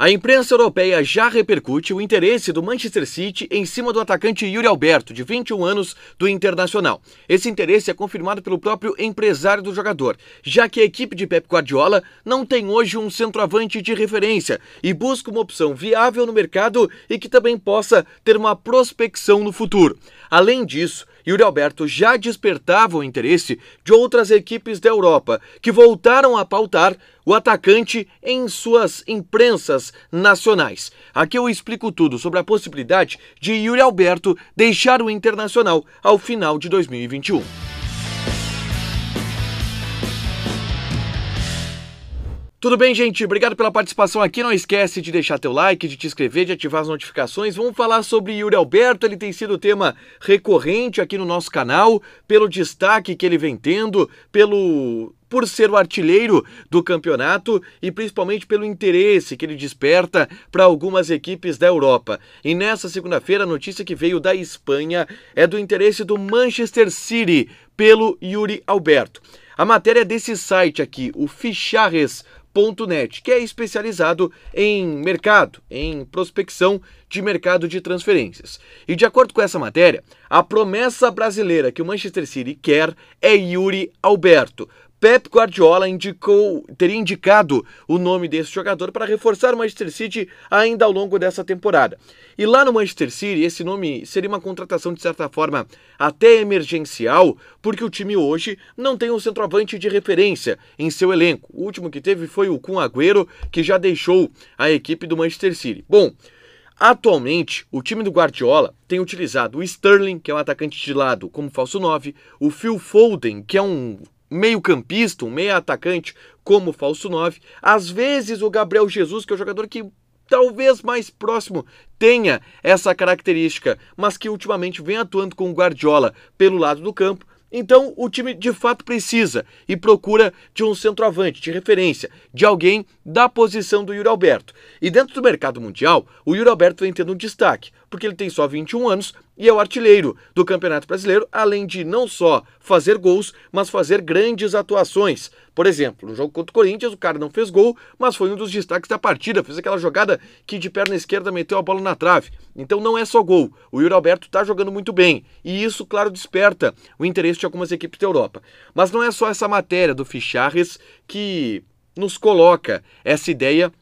A imprensa europeia já repercute o interesse do Manchester City em cima do atacante Yuri Alberto, de 21 anos, do Internacional. Esse interesse é confirmado pelo próprio empresário do jogador, já que a equipe de Pep Guardiola não tem hoje um centroavante de referência e busca uma opção viável no mercado e que também possa ter uma prospecção no futuro. Além disso, Yuri Alberto já despertava o interesse de outras equipes da Europa, que voltaram a pautar o atacante em suas imprensas nacionais. Aqui eu explico tudo sobre a possibilidade de Yuri Alberto deixar o Internacional ao final de 2021. Tudo bem, gente? Obrigado pela participação aqui. Não esquece de deixar teu like, de te inscrever, de ativar as notificações. Vamos falar sobre Yuri Alberto. Ele tem sido tema recorrente aqui no nosso canal, pelo destaque que ele vem tendo, pelo por ser o artilheiro do campeonato e principalmente pelo interesse que ele desperta para algumas equipes da Europa. E nessa segunda-feira, a notícia que veio da Espanha é do interesse do Manchester City pelo Yuri Alberto. A matéria desse site aqui, o fichares que é especializado em mercado, em prospecção de mercado de transferências. E de acordo com essa matéria, a promessa brasileira que o Manchester City quer é Yuri Alberto Pep Guardiola indicou, teria indicado o nome desse jogador para reforçar o Manchester City ainda ao longo dessa temporada. E lá no Manchester City, esse nome seria uma contratação de certa forma até emergencial, porque o time hoje não tem um centroavante de referência em seu elenco. O último que teve foi o Kun Agüero, que já deixou a equipe do Manchester City. Bom, Atualmente, o time do Guardiola tem utilizado o Sterling, que é um atacante de lado, como falso 9, o Phil Foden, que é um meio-campista, um meia-atacante como o falso 9. Às vezes o Gabriel Jesus, que é o jogador que talvez mais próximo tenha essa característica, mas que ultimamente vem atuando com o Guardiola pelo lado do campo. Então o time de fato precisa e procura de um centroavante de referência, de alguém da posição do Yuri Alberto. E dentro do mercado mundial, o Yuri Alberto vem tendo um destaque porque ele tem só 21 anos e é o artilheiro do Campeonato Brasileiro, além de não só fazer gols, mas fazer grandes atuações. Por exemplo, no jogo contra o Corinthians, o cara não fez gol, mas foi um dos destaques da partida, fez aquela jogada que de perna esquerda meteu a bola na trave. Então não é só gol, o Yuri Alberto está jogando muito bem, e isso, claro, desperta o interesse de algumas equipes da Europa. Mas não é só essa matéria do Ficharres que nos coloca essa ideia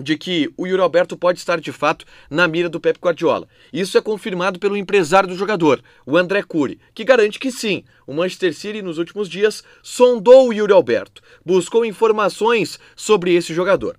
de que o Yuri Alberto pode estar de fato na mira do Pep Guardiola. Isso é confirmado pelo empresário do jogador, o André Cury, que garante que sim. O Manchester City nos últimos dias sondou o Yuri Alberto, buscou informações sobre esse jogador.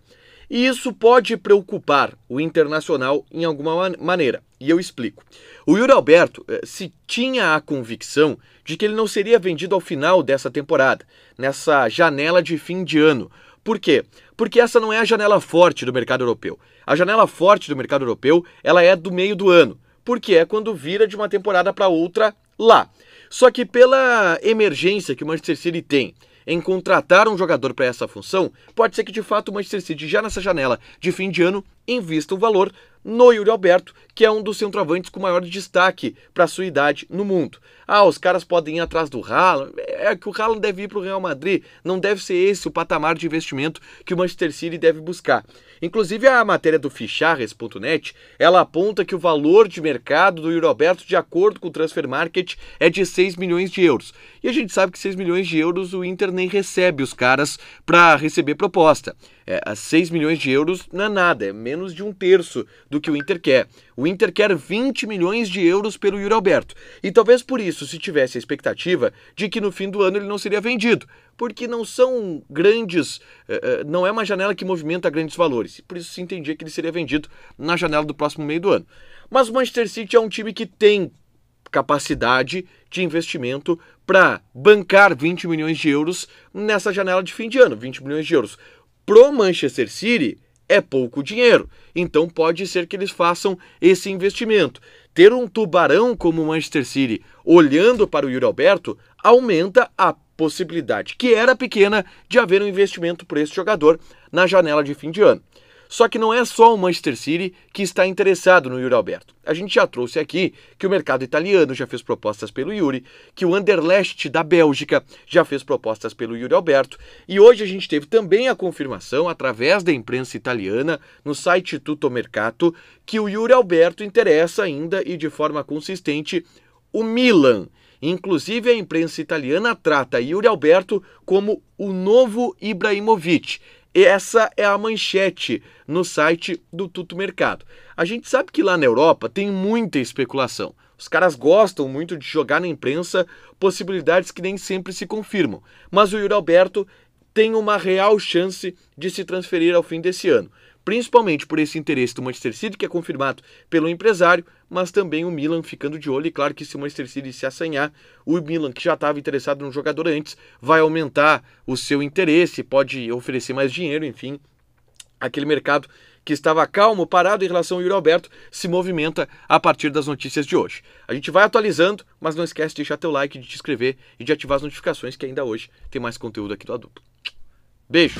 E isso pode preocupar o internacional em alguma maneira. E eu explico. O Yuri Alberto eh, se tinha a convicção de que ele não seria vendido ao final dessa temporada, nessa janela de fim de ano por quê? Porque essa não é a janela forte do mercado europeu. A janela forte do mercado europeu, ela é do meio do ano, porque é quando vira de uma temporada para outra lá. Só que pela emergência que o Manchester City tem em contratar um jogador para essa função, pode ser que de fato o Manchester City já nessa janela de fim de ano invista o valor no Yuri Alberto, que é um dos centroavantes com maior destaque para sua idade no mundo. Ah, os caras podem ir atrás do Haaland, é que o Haaland deve ir para o Real Madrid, não deve ser esse o patamar de investimento que o Manchester City deve buscar. Inclusive a matéria do Ficharres.net, ela aponta que o valor de mercado do Yuri Alberto, de acordo com o Transfer Market, é de 6 milhões de euros. E a gente sabe que 6 milhões de euros o Inter nem recebe os caras para receber proposta. É, 6 milhões de euros não é nada, é menos menos de um terço do que o Inter quer. O Inter quer 20 milhões de euros pelo Yuri Alberto. E talvez por isso se tivesse a expectativa de que no fim do ano ele não seria vendido, porque não são grandes, eh, eh, não é uma janela que movimenta grandes valores. Por isso se entendia que ele seria vendido na janela do próximo meio do ano. Mas o Manchester City é um time que tem capacidade de investimento para bancar 20 milhões de euros nessa janela de fim de ano, 20 milhões de euros. Pro Manchester City, é pouco dinheiro. Então pode ser que eles façam esse investimento. Ter um tubarão como o Manchester City olhando para o Yuri Alberto aumenta a possibilidade, que era pequena, de haver um investimento por esse jogador na janela de fim de ano. Só que não é só o Manchester City que está interessado no Yuri Alberto. A gente já trouxe aqui que o mercado italiano já fez propostas pelo Yuri, que o Anderlecht da Bélgica já fez propostas pelo Yuri Alberto, e hoje a gente teve também a confirmação através da imprensa italiana, no site Tutto Mercato, que o Yuri Alberto interessa ainda e de forma consistente o Milan. Inclusive, a imprensa italiana trata Yuri Alberto como o novo Ibrahimovic essa é a manchete no site do Tuto Mercado. A gente sabe que lá na Europa tem muita especulação. Os caras gostam muito de jogar na imprensa possibilidades que nem sempre se confirmam. Mas o Yuri Alberto tem uma real chance de se transferir ao fim desse ano principalmente por esse interesse do Manchester City, que é confirmado pelo empresário, mas também o Milan ficando de olho. E claro que se o Manchester City se assanhar, o Milan, que já estava interessado no jogador antes, vai aumentar o seu interesse, pode oferecer mais dinheiro, enfim. Aquele mercado que estava calmo, parado em relação ao Yuri Alberto, se movimenta a partir das notícias de hoje. A gente vai atualizando, mas não esquece de deixar teu like, de te inscrever e de ativar as notificações, que ainda hoje tem mais conteúdo aqui do Adulto. Beijo!